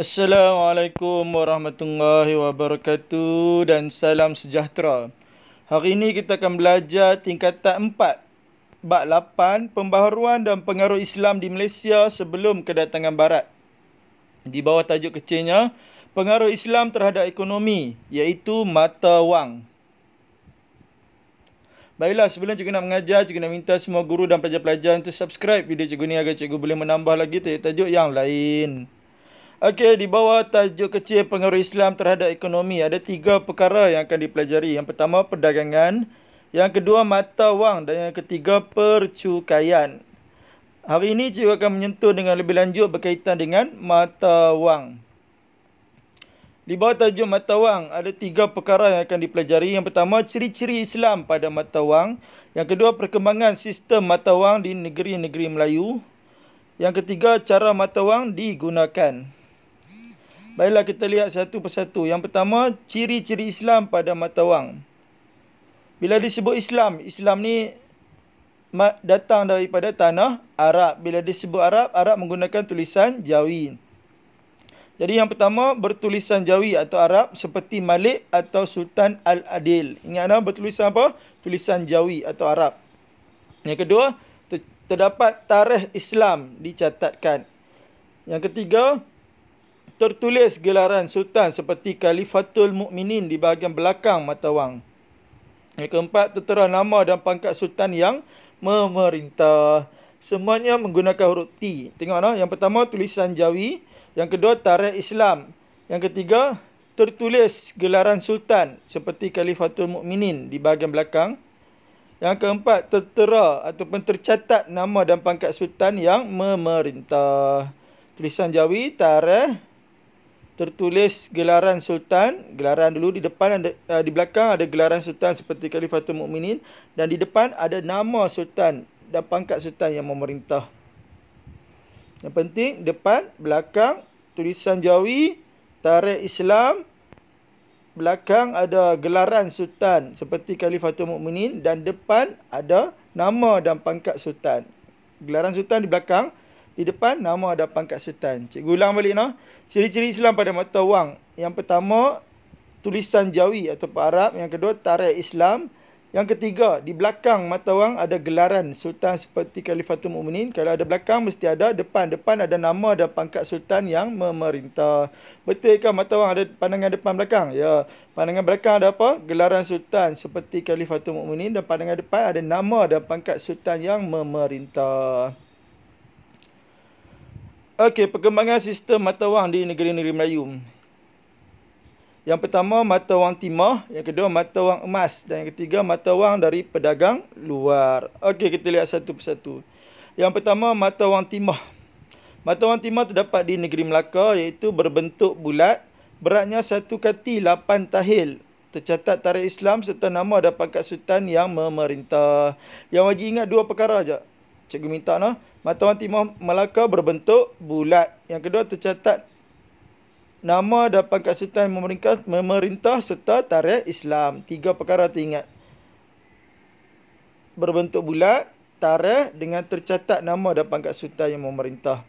Assalamualaikum warahmatullahi wabarakatuh dan salam sejahtera. Hari ini kita akan belajar tingkatan 4 bab 8 pembaharuan dan pengaruh Islam di Malaysia sebelum kedatangan barat. Di bawah tajuk kecilnya pengaruh Islam terhadap ekonomi iaitu mata wang. Baiklah, sebelum cikgu nak mengajar, cikgu nak minta semua guru dan pelajar-pelajar untuk subscribe video cikgu ni agar cikgu boleh menambah lagi tajuk-tajuk yang lain. Okey, di bawah tajuk kecil pengaruh Islam terhadap ekonomi, ada tiga perkara yang akan dipelajari. Yang pertama, perdagangan. Yang kedua, mata wang. Dan yang ketiga, percukaian. Hari ini, cikgu akan menyentuh dengan lebih lanjut berkaitan dengan mata wang. Di bawah tajuk mata wang, ada tiga perkara yang akan dipelajari. Yang pertama, ciri-ciri Islam pada mata wang. Yang kedua, perkembangan sistem mata wang di negeri-negeri Melayu. Yang ketiga, cara mata wang digunakan. Baiklah kita lihat satu persatu. Yang pertama, ciri-ciri Islam pada mata wang. Bila disebut Islam, Islam ni datang daripada tanah Arab. Bila disebut Arab, Arab menggunakan tulisan Jawi. Jadi yang pertama, bertulisan Jawi atau Arab seperti Malik atau Sultan Al-Adil. Ingatlah bertulisan apa? Tulisan Jawi atau Arab. Yang kedua, terdapat tarikh Islam dicatatkan. Yang ketiga, tertulis gelaran sultan seperti Khalifatul Mukminin di bahagian belakang mata wang. Yang keempat, tertera nama dan pangkat sultan yang memerintah. Semuanya menggunakan huruf T. Tengok lah. Yang pertama, tulisan Jawi. Yang kedua, tarikh Islam. Yang ketiga, tertulis gelaran sultan seperti Khalifatul Mukminin di bahagian belakang. Yang keempat, tertera ataupun tercatat nama dan pangkat sultan yang memerintah. Tulisan Jawi, tarikh tertulis gelaran sultan gelaran dulu di depan dan uh, eh, di belakang ada gelaran sultan seperti khalifatul mukminin dan di depan ada nama sultan dan pangkat sultan yang memerintah yang penting depan belakang tulisan jawi tarikh Islam belakang ada gelaran sultan seperti khalifatul mukminin dan depan ada nama dan pangkat sultan gelaran sultan di belakang di depan nama ada pangkat sultan. Cikgu ulang balik noh. Ciri-ciri Islam pada mata wang. Yang pertama tulisan Jawi atau Arab, yang kedua tarikh Islam, yang ketiga di belakang mata wang ada gelaran sultan seperti Khalifatul Mukminin. Kalau ada belakang mesti ada depan. Depan ada nama ada pangkat sultan yang memerintah. Betul ke mata wang ada pandangan depan belakang? Ya. Pandangan belakang ada apa? Gelaran sultan seperti Khalifatul Mukminin dan pandangan depan ada nama ada pangkat sultan yang memerintah. Okey, perkembangan sistem mata wang di negeri-negeri Melayu. Yang pertama, mata wang timah. Yang kedua, mata wang emas. Dan yang ketiga, mata wang dari pedagang luar. Okey, kita lihat satu persatu. Yang pertama, mata wang timah. Mata wang timah terdapat di negeri Melaka iaitu berbentuk bulat. Beratnya satu kati lapan tahil. Tercatat tarikh Islam serta nama ada pangkat sultan yang memerintah. Yang wajib ingat dua perkara je. Cikgu minta lah. No? Matawan Timur Melaka berbentuk bulat. Yang kedua tercatat nama dapat kat Sultan memerintah, memerintah serta tarikh Islam. Tiga perkara tu ingat. Berbentuk bulat, tarikh dengan tercatat nama dapat kat Sultan yang memerintah.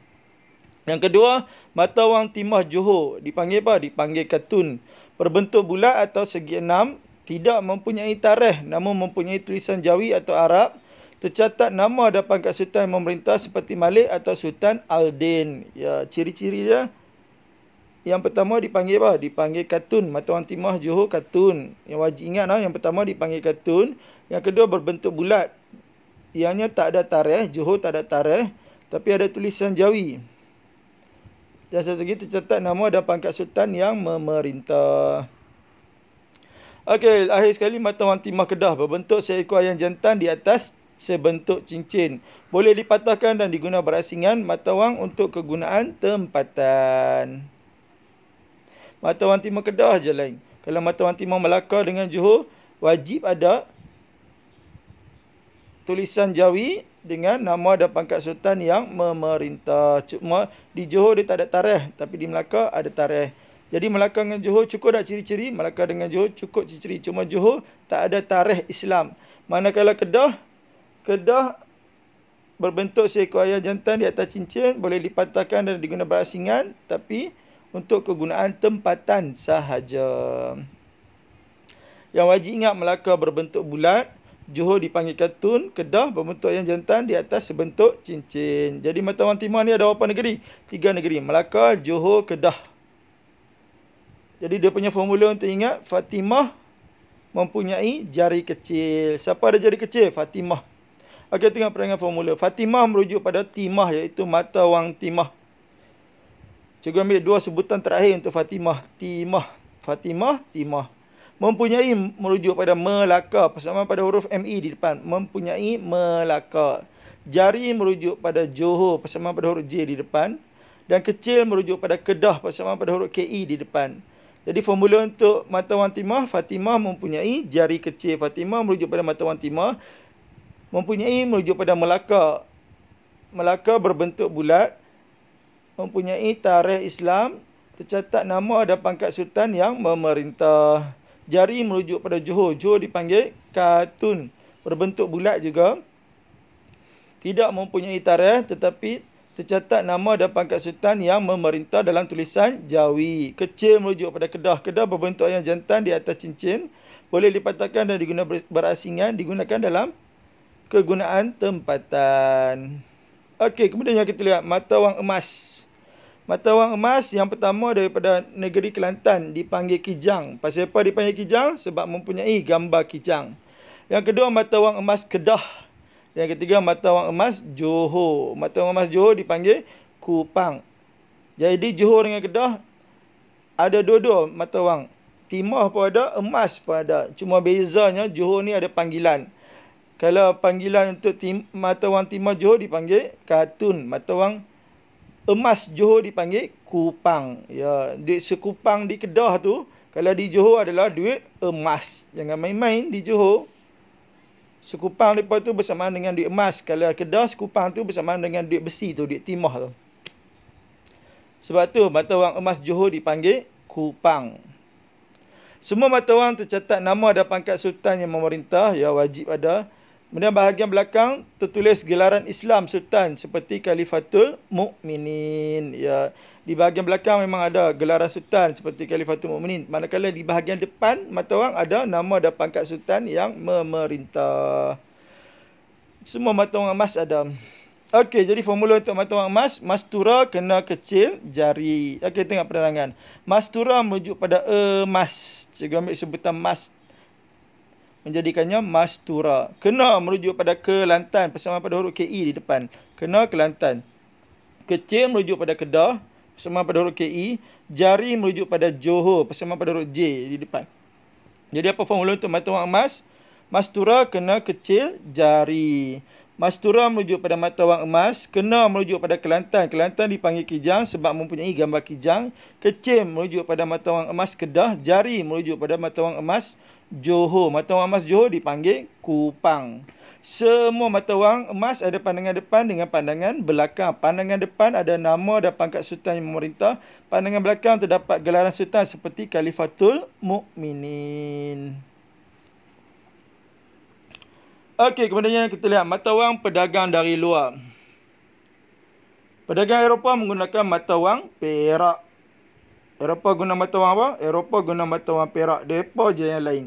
Yang kedua, Matawang Timah Johor. Dipanggil apa? Dipanggil Katun. Berbentuk bulat atau segi enam, tidak mempunyai tarikh namun mempunyai tulisan Jawi atau Arab tercatat nama ada pangkat sultan yang memerintah seperti Malik atau Sultan Aldin. Ya, ciri-ciri dia yang pertama dipanggil apa? Dipanggil Katun, mata orang timah Johor Katun. Yang wajib ingat lah, yang pertama dipanggil Katun, yang kedua berbentuk bulat. Ianya tak ada tarikh, Johor tak ada tarikh, tapi ada tulisan Jawi. Dan satu lagi tercatat nama ada pangkat sultan yang memerintah. Okey, akhir sekali mata wang timah kedah berbentuk seekor ayam jantan di atas sebentuk cincin. Boleh dipatahkan dan diguna berasingan mata wang untuk kegunaan tempatan. Mata wang Timur kedah je lain. Kalau mata wang Timur Melaka dengan Johor, wajib ada tulisan jawi dengan nama dan pangkat sultan yang memerintah. Cuma di Johor dia tak ada tarikh, tapi di Melaka ada tarikh. Jadi Melaka dengan Johor cukup dah ciri-ciri, Melaka dengan Johor cukup ciri-ciri. Cuma Johor tak ada tarikh Islam. Manakala Kedah Kedah berbentuk seekor ayam jantan di atas cincin boleh dipatahkan dan digunakan berasingan tapi untuk kegunaan tempatan sahaja. Yang wajib ingat Melaka berbentuk bulat. Johor dipanggil katun. Kedah berbentuk ayam jantan di atas sebentuk cincin. Jadi mata orang timur ni ada berapa negeri? Tiga negeri. Melaka, Johor, Kedah. Jadi dia punya formula untuk ingat Fatimah mempunyai jari kecil. Siapa ada jari kecil? Fatimah. Okey, tengok peringkat formula. Fatimah merujuk pada timah iaitu mata wang timah. Cikgu ambil dua sebutan terakhir untuk Fatimah. Timah. Fatimah, timah. Mempunyai merujuk pada Melaka. Persamaan pada huruf MI e di depan. Mempunyai Melaka. Jari merujuk pada Johor. Persamaan pada huruf J di depan. Dan kecil merujuk pada Kedah. Persamaan pada huruf KI e di depan. Jadi formula untuk mata wang timah. Fatimah mempunyai jari kecil. Fatimah merujuk pada mata wang timah mempunyai merujuk pada Melaka. Melaka berbentuk bulat, mempunyai tarikh Islam, tercatat nama dan pangkat sultan yang memerintah. Jari merujuk pada Johor. Johor dipanggil Katun. Berbentuk bulat juga. Tidak mempunyai tarikh tetapi tercatat nama dan pangkat sultan yang memerintah dalam tulisan Jawi. Kecil merujuk pada Kedah. Kedah berbentuk ayam jantan di atas cincin. Boleh dipatahkan dan digunakan berasingan. Digunakan dalam kegunaan tempatan. Okey, kemudian yang kita lihat mata wang emas. Mata wang emas yang pertama daripada negeri Kelantan dipanggil Kijang. Pasal apa dipanggil Kijang? Sebab mempunyai gambar Kijang. Yang kedua mata wang emas Kedah. Yang ketiga mata wang emas Johor. Mata wang emas Johor dipanggil Kupang. Jadi Johor dengan Kedah ada dua-dua mata wang. Timah pun ada, emas pun ada. Cuma bezanya Johor ni ada panggilan. Panggilan. Kalau panggilan untuk tim, mata wang timah Johor dipanggil katun. Mata wang emas Johor dipanggil kupang. Ya, duit sekupang di Kedah tu, kalau di Johor adalah duit emas. Jangan main-main di Johor. Sekupang lepas tu bersamaan dengan duit emas. Kalau Kedah, sekupang tu bersamaan dengan duit besi tu, duit timah tu. Sebab tu mata wang emas Johor dipanggil kupang. Semua mata wang tercatat nama ada pangkat sultan yang memerintah. Ya wajib ada. Kemudian bahagian belakang tertulis gelaran Islam Sultan seperti Khalifatul Mukminin. Ya, di bahagian belakang memang ada gelaran Sultan seperti Khalifatul Mukminin. Manakala di bahagian depan mata wang ada nama dan pangkat Sultan yang memerintah. Semua mata wang emas ada. Okey, jadi formula untuk mata wang emas, mastura kena kecil jari. Okey, tengok penerangan. Mastura merujuk pada emas. Cikgu ambil sebutan mastura menjadikannya mastura. Kena merujuk pada Kelantan persama pada huruf KI e di depan. Kena Kelantan. Kecil merujuk pada Kedah persama pada huruf KI. E. Jari merujuk pada Johor persama pada huruf J di depan. Jadi apa formula untuk mata wang emas? Mastura kena kecil jari. Mastura merujuk pada mata wang emas. Kena merujuk pada Kelantan. Kelantan dipanggil Kijang sebab mempunyai gambar Kijang. Kecil merujuk pada mata wang emas Kedah. Jari merujuk pada mata wang emas Johor. Mata wang emas Johor dipanggil Kupang. Semua mata wang emas ada pandangan depan dengan pandangan belakang. Pandangan depan ada nama dan pangkat sultan yang memerintah. Pandangan belakang terdapat gelaran sultan seperti Khalifatul Mukminin. Okey, kemudian kita lihat mata wang pedagang dari luar. Pedagang Eropah menggunakan mata wang perak. Eropah guna mata wang apa? Eropah guna mata wang perak. Depa je yang lain.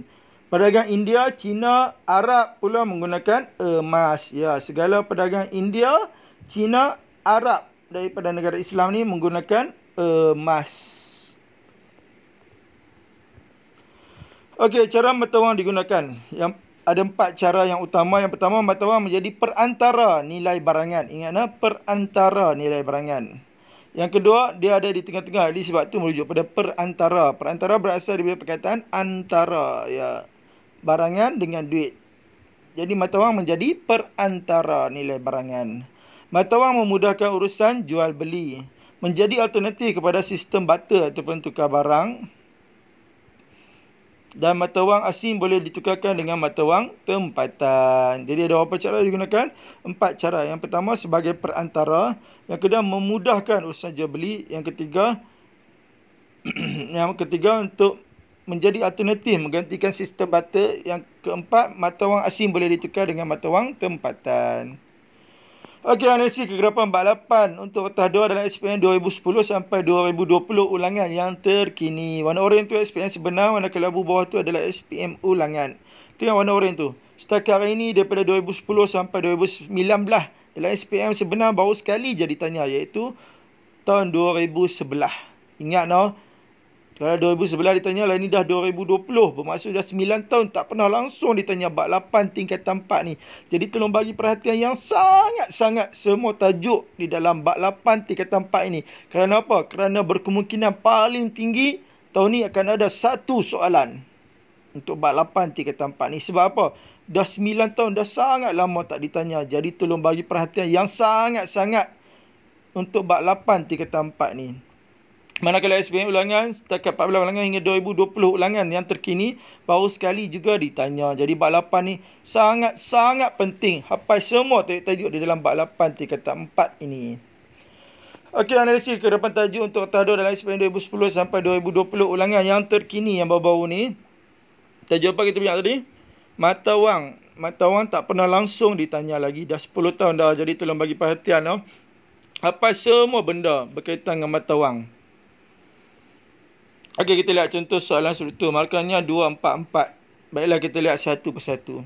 Pedagang India, China, Arab pula menggunakan emas. Ya, segala pedagang India, China, Arab daripada negara Islam ni menggunakan emas. Okey, cara mata wang digunakan. Yang ada empat cara yang utama. Yang pertama, mata wang menjadi perantara nilai barangan. Ingatlah, eh? perantara nilai barangan. Yang kedua, dia ada di tengah-tengah. Jadi sebab tu merujuk pada perantara. Perantara berasal daripada perkataan antara. Ya. Yeah barangan dengan duit. Jadi mata wang menjadi perantara nilai barangan. Mata wang memudahkan urusan jual beli, menjadi alternatif kepada sistem barter ataupun tukar barang. Dan mata wang asing boleh ditukarkan dengan mata wang tempatan. Jadi ada berapa cara digunakan? Empat cara. Yang pertama sebagai perantara, yang kedua memudahkan urusan jual beli, yang ketiga yang ketiga untuk menjadi alternatif menggantikan sistem bata yang keempat mata wang asing boleh ditukar dengan mata wang tempatan. Okey, analisis kegerapan 48 untuk Kota Doha dalam SPM 2010 sampai 2020 ulangan yang terkini. Warna oranye tu SPM sebenar, warna kelabu bawah tu adalah SPM ulangan. Tengok warna oranye tu. Setakat hari ini daripada 2010 sampai 2019 dalam SPM sebenar baru sekali jadi tanya iaitu tahun 2011. Ingat noh. 2011 dia tanya lah ni dah 2020 bermaksud dah 9 tahun tak pernah langsung ditanya tanya 8 tingkatan 4 ni. Jadi tolong bagi perhatian yang sangat-sangat semua tajuk di dalam bab 8 tingkatan 4 ini. Kerana apa? Kerana berkemungkinan paling tinggi tahun ni akan ada satu soalan untuk bab 8 tingkatan 4 ni. Sebab apa? Dah 9 tahun dah sangat lama tak ditanya. Jadi tolong bagi perhatian yang sangat-sangat untuk bab 8 tingkatan 4 ni. Manakala SPM ulangan setakat 14 ulangan hingga 2020 ulangan yang terkini baru sekali juga ditanya. Jadi bab 8 ni sangat-sangat penting. Hapai semua tajuk-tajuk di dalam bab 8 tingkat 4 ini. Okey, analisis kedepan tajuk untuk tahdur dalam SPM 2010 sampai 2020 ulangan yang terkini yang baru-baru ni. Tajuk apa kita punya tadi? Mata wang. Mata wang tak pernah langsung ditanya lagi. Dah 10 tahun dah jadi tolong bagi perhatian. No? Hapai semua benda berkaitan dengan mata wang. Okey, kita lihat contoh soalan struktur. Markahnya 2, 4, 4. Baiklah, kita lihat satu persatu.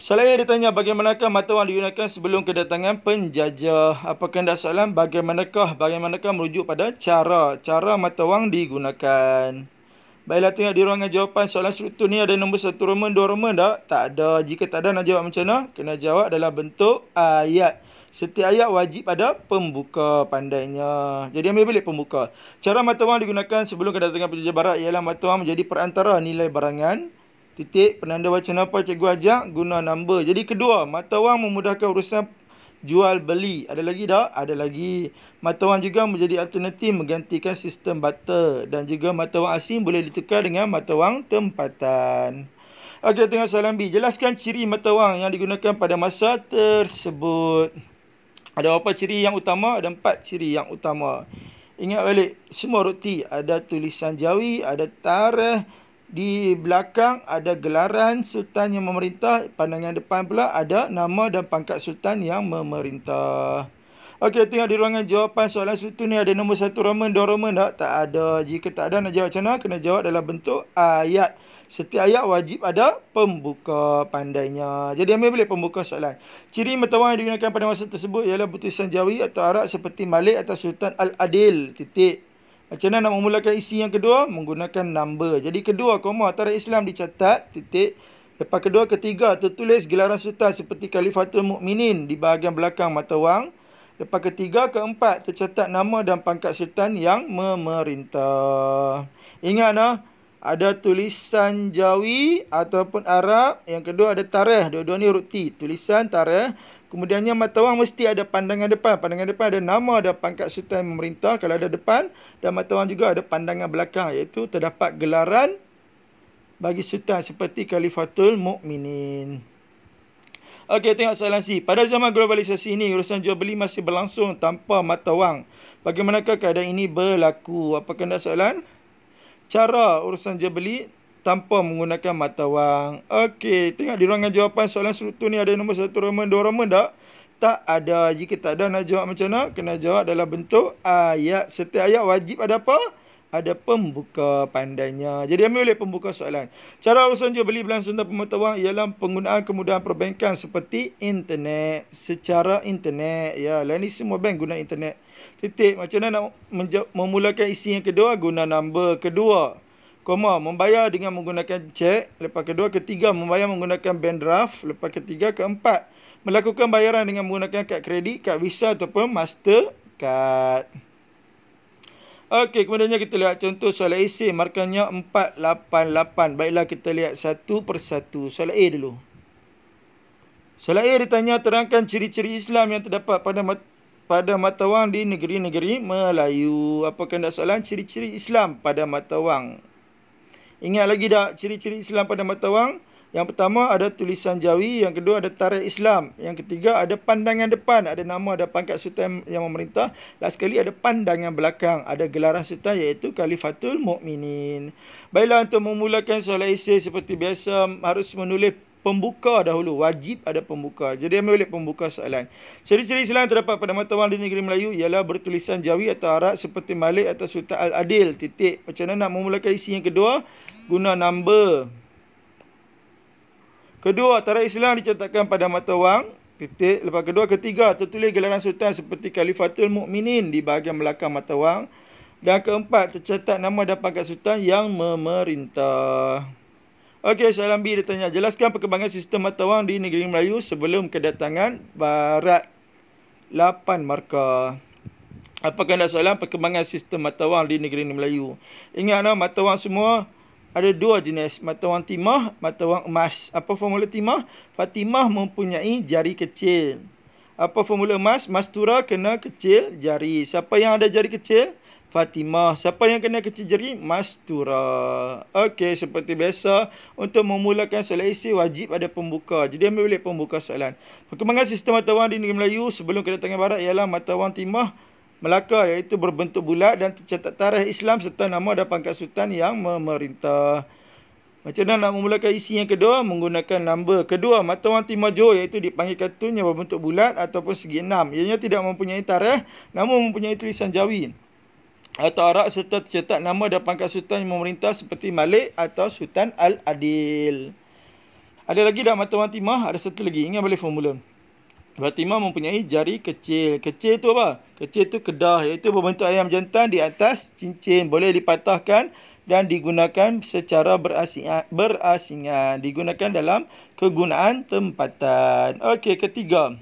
Soalannya ditanya, bagaimanakah mata wang digunakan sebelum kedatangan penjajah? Apakah anda soalan? Bagaimanakah? Bagaimanakah merujuk pada cara? Cara mata wang digunakan. Baiklah, tengok di ruangan jawapan soalan struktur ni ada nombor satu roman, dua roman tak? Tak ada. Jika tak ada, nak jawab macam mana? Kena jawab dalam bentuk ayat. Uh, Setiap ayat wajib ada pembuka pandainya. Jadi ambil balik pembuka. Cara mata wang digunakan sebelum kedatangan penjajah barat ialah mata wang menjadi perantara nilai barangan. Titik penanda wacana apa cikgu ajak guna nombor. Jadi kedua, mata wang memudahkan urusan jual beli. Ada lagi dah? Ada lagi. Mata wang juga menjadi alternatif menggantikan sistem barter dan juga mata wang asing boleh ditukar dengan mata wang tempatan. Okey, tengok soalan B. Jelaskan ciri mata wang yang digunakan pada masa tersebut. Ada apa ciri yang utama? Ada empat ciri yang utama. Ingat balik, semua roti ada tulisan jawi, ada tarikh, di belakang ada gelaran sultan yang memerintah. Pandangan depan pula ada nama dan pangkat sultan yang memerintah. Okey, tengok di ruangan jawapan soalan sultan ni ada nombor satu Roman, dua Roman tak? Tak ada. Jika tak ada nak jawab macam mana? Kena jawab dalam bentuk ayat. Setiap ayat wajib ada pembuka pandainya. Jadi ambil boleh pembuka soalan. Ciri mertawang yang digunakan pada masa tersebut ialah putusan jawi atau arak seperti Malik atau Sultan Al-Adil. Titik. Macam mana nak memulakan isi yang kedua? Menggunakan number. Jadi kedua koma antara Islam dicatat. Titik. Lepas kedua ketiga tertulis gelaran sultan seperti Khalifatul Mukminin di bahagian belakang mertawang. Lepas ketiga keempat tercatat nama dan pangkat sultan yang memerintah. Ingat lah ada tulisan Jawi ataupun Arab. Yang kedua ada tarikh. Dua-dua ni huruf Tulisan, tarikh. Kemudiannya mata wang mesti ada pandangan depan. Pandangan depan ada nama, ada pangkat serta memerintah. Kalau ada depan dan mata wang juga ada pandangan belakang. Iaitu terdapat gelaran bagi sultan seperti Khalifatul Mukminin. Okey, tengok soalan C. Pada zaman globalisasi ini, urusan jual beli masih berlangsung tanpa mata wang. Bagaimanakah keadaan ini berlaku? Apakah anda soalan? cara urusan jual beli tanpa menggunakan mata wang. Okey, tengok di ruangan jawapan soalan struktur ni ada nombor satu roman, dua roman tak? Tak ada. Jika tak ada nak jawab macam mana? Kena jawab dalam bentuk ayat. Setiap ayat wajib ada apa? ada pembuka pandainya. Jadi ambil oleh pembuka soalan. Cara urusan jual beli belan sunda pemata ialah penggunaan kemudahan perbankan seperti internet. Secara internet. Ya, lain ni semua bank guna internet. Titik, macam mana nak memulakan isi yang kedua? Guna nombor kedua. Koma, membayar dengan menggunakan cek. Lepas kedua, ketiga, membayar menggunakan bank draft. Lepas ketiga, keempat, melakukan bayaran dengan menggunakan kad kredit, kad visa ataupun master card. Okey, kemudiannya kita lihat contoh soalan A, C. Markahnya 488. Baiklah, kita lihat satu persatu. Soalan A dulu. Soalan A ditanya, terangkan ciri-ciri Islam yang terdapat pada mat pada mata wang di negeri-negeri Melayu. Apakah anda soalan? Ciri-ciri Islam pada mata wang. Ingat lagi tak ciri-ciri Islam pada mata wang? Yang pertama ada tulisan jawi, yang kedua ada tarikh Islam, yang ketiga ada pandangan depan, ada nama ada pangkat sultan yang memerintah, last sekali ada pandangan belakang, ada gelaran sultan iaitu Khalifatul Mu'minin. Baiklah untuk memulakan solat Isya seperti biasa harus menulis pembuka dahulu wajib ada pembuka jadi ambil oleh pembuka soalan ciri-ciri Islam terdapat pada mata wang di negeri Melayu ialah bertulisan Jawi atau Arab seperti Malik atau Sultan Al-Adil titik macam mana nak memulakan isi yang kedua guna nombor. Kedua, tarikh Islam dicatatkan pada mata wang. Titik. Lepas kedua, ketiga, tertulis gelaran sultan seperti Khalifatul Mukminin di bahagian belakang mata wang. Dan keempat, tercatat nama dan pangkat sultan yang memerintah. Okey, soalan B dia tanya. Jelaskan perkembangan sistem mata wang di negeri Melayu sebelum kedatangan Barat 8 markah. Apakah anda soalan perkembangan sistem mata wang di negeri Melayu? Ingat Ingatlah mata wang semua ada dua jenis mata wang timah, mata wang emas. Apa formula timah? Fatimah mempunyai jari kecil. Apa formula emas? Mastura kena kecil jari. Siapa yang ada jari kecil? Fatimah. Siapa yang kena kecil jari? Mastura. Okey, seperti biasa, untuk memulakan soalan isi wajib ada pembuka. Jadi, ambil boleh pembuka soalan. Perkembangan sistem mata wang di negara Melayu sebelum kedatangan barat ialah mata wang timah. Melaka iaitu berbentuk bulat dan tercatat tarikh Islam serta nama dan pangkat sultan yang memerintah. Macam mana nak memulakan isi yang kedua? Menggunakan nombor kedua mata Timah major iaitu dipanggil katun yang berbentuk bulat ataupun segi enam. Ianya tidak mempunyai tarikh namun mempunyai tulisan jawi atau arak serta tercatat nama dan pangkat sultan yang memerintah seperti Malik atau Sultan Al-Adil. Ada lagi dah mata wanti mah? Ada satu lagi. Ingat balik formula. Berarti mempunyai jari kecil. Kecil tu apa? Kecil tu kedah iaitu berbentuk ayam jantan di atas cincin. Boleh dipatahkan dan digunakan secara berasingan. berasingan. Digunakan dalam kegunaan tempatan. Okey, ketiga.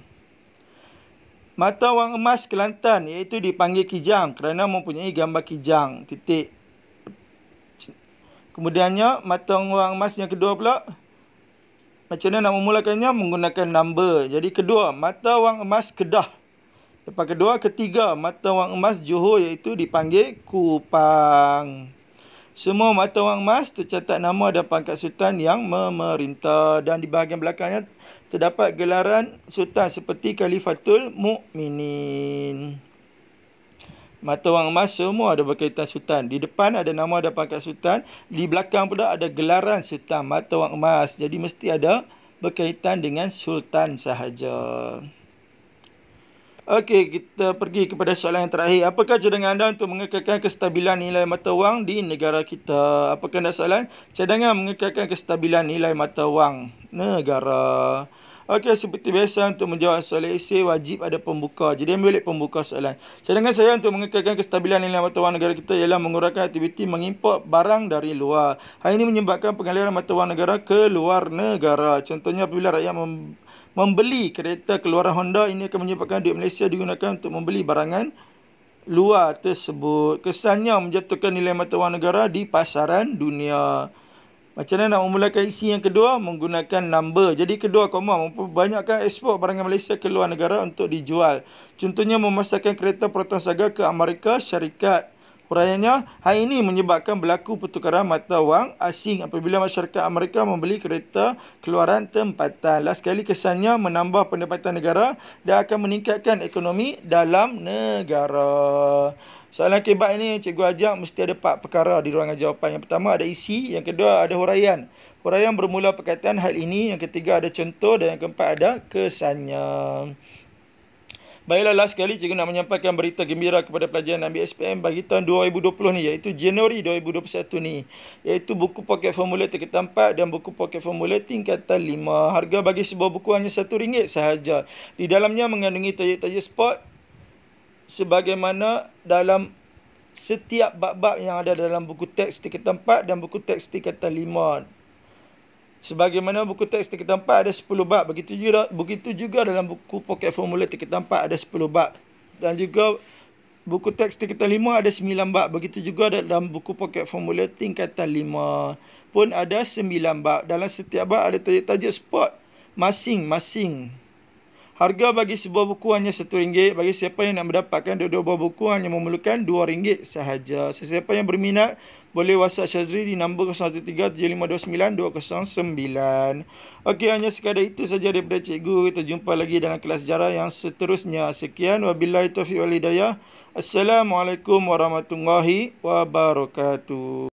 Mata wang emas Kelantan iaitu dipanggil kijang kerana mempunyai gambar kijang. Titik. Kemudiannya, mata wang emas yang kedua pula. Macam mana nak memulakannya menggunakan number. Jadi kedua, mata wang emas Kedah. Lepas kedua, ketiga, mata wang emas Johor iaitu dipanggil Kupang. Semua mata wang emas tercatat nama dan pangkat sultan yang memerintah dan di bahagian belakangnya terdapat gelaran sultan seperti Khalifatul Mu'minin. Mata wang emas semua ada berkaitan sultan. Di depan ada nama ada pangkat sultan. Di belakang pula ada gelaran sultan. Mata wang emas. Jadi mesti ada berkaitan dengan sultan sahaja. Okey, kita pergi kepada soalan yang terakhir. Apakah cadangan anda untuk mengekalkan kestabilan nilai mata wang di negara kita? Apakah anda soalan? Cadangan mengekalkan kestabilan nilai mata wang Negara. Okey, seperti biasa untuk menjawab soalan esei wajib ada pembuka. Jadi ambil balik pembuka soalan. Sedangkan saya untuk mengekalkan kestabilan nilai mata wang negara kita ialah mengurangkan aktiviti mengimport barang dari luar. Hal ini menyebabkan pengaliran mata wang negara ke luar negara. Contohnya apabila rakyat mem membeli kereta keluaran Honda ini akan menyebabkan duit Malaysia digunakan untuk membeli barangan luar tersebut. Kesannya menjatuhkan nilai mata wang negara di pasaran dunia. Macam mana nak memulakan isi yang kedua? Menggunakan number. Jadi kedua koma. Banyakkan ekspor barangan Malaysia ke luar negara untuk dijual. Contohnya memasarkan kereta Proton Saga ke Amerika Syarikat. Perayaannya hal ini menyebabkan berlaku pertukaran mata wang asing apabila masyarakat Amerika membeli kereta keluaran tempatan. Last sekali kesannya menambah pendapatan negara dan akan meningkatkan ekonomi dalam negara. Soalan kebat ini cikgu ajak mesti ada empat perkara di ruangan jawapan. Yang pertama ada isi, yang kedua ada huraian. Huraian bermula perkataan hal ini, yang ketiga ada contoh dan yang keempat ada kesannya. Baiklah, last sekali cikgu nak menyampaikan berita gembira kepada pelajaran ambil SPM bagi tahun 2020 ni iaitu Januari 2021 ni iaitu buku poket formula tingkat 4 dan buku poket formula tingkatan 5 harga bagi sebuah buku hanya RM1 sahaja di dalamnya mengandungi tajuk-tajuk spot sebagaimana dalam setiap bab-bab yang ada dalam buku teks tingkatan 4 dan buku teks tingkatan 5 Sebagaimana buku teks tiket empat ada sepuluh bab. Begitu juga, begitu juga dalam buku poket formula tiket empat ada sepuluh bab. Dan juga buku teks tingkatan lima ada sembilan bab. Begitu juga dalam buku poket formula tingkatan lima pun ada sembilan bab. Dalam setiap bab ada tajuk-tajuk spot masing-masing. Harga bagi sebuah buku hanya satu ringgit. Bagi siapa yang nak mendapatkan dua-dua buah buku hanya memerlukan dua ringgit sahaja. Sesiapa yang berminat boleh WhatsApp Syazri di nombor 0137529209. Okey hanya sekadar itu saja daripada cikgu. Kita jumpa lagi dalam kelas sejarah yang seterusnya. Sekian wabilai taufiq wal Assalamualaikum warahmatullahi wabarakatuh.